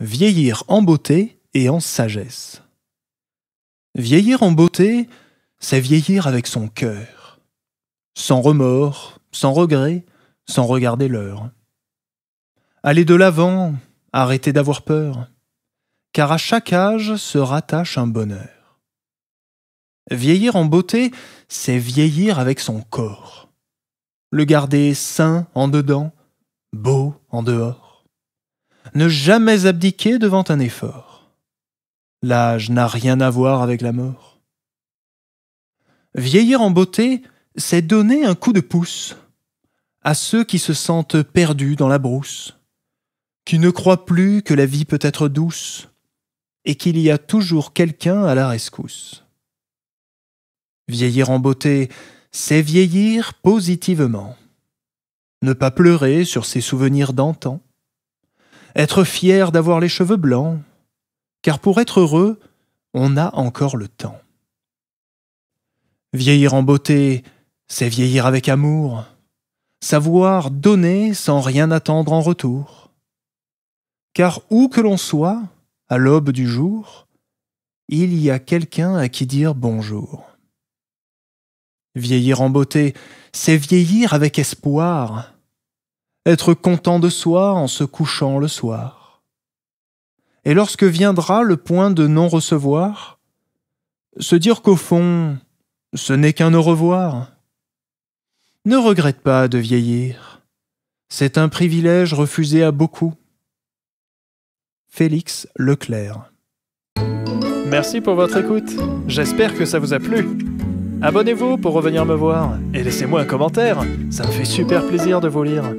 Vieillir en beauté et en sagesse. Vieillir en beauté, c'est vieillir avec son cœur, sans remords, sans regrets, sans regarder l'heure. Aller de l'avant, arrêter d'avoir peur, car à chaque âge se rattache un bonheur. Vieillir en beauté, c'est vieillir avec son corps, le garder sain en dedans, beau en dehors ne jamais abdiquer devant un effort. L'âge n'a rien à voir avec la mort. Vieillir en beauté, c'est donner un coup de pouce à ceux qui se sentent perdus dans la brousse, qui ne croient plus que la vie peut être douce et qu'il y a toujours quelqu'un à la rescousse. Vieillir en beauté, c'est vieillir positivement. Ne pas pleurer sur ses souvenirs d'antan, être fier d'avoir les cheveux blancs, car pour être heureux, on a encore le temps. Vieillir en beauté, c'est vieillir avec amour, savoir donner sans rien attendre en retour. Car où que l'on soit, à l'aube du jour, il y a quelqu'un à qui dire bonjour. Vieillir en beauté, c'est vieillir avec espoir, être content de soi en se couchant le soir. Et lorsque viendra le point de non-recevoir, se dire qu'au fond, ce n'est qu'un au revoir. Ne regrette pas de vieillir. C'est un privilège refusé à beaucoup. Félix Leclerc. Merci pour votre écoute. J'espère que ça vous a plu. Abonnez-vous pour revenir me voir et laissez-moi un commentaire. Ça me fait super plaisir de vous lire.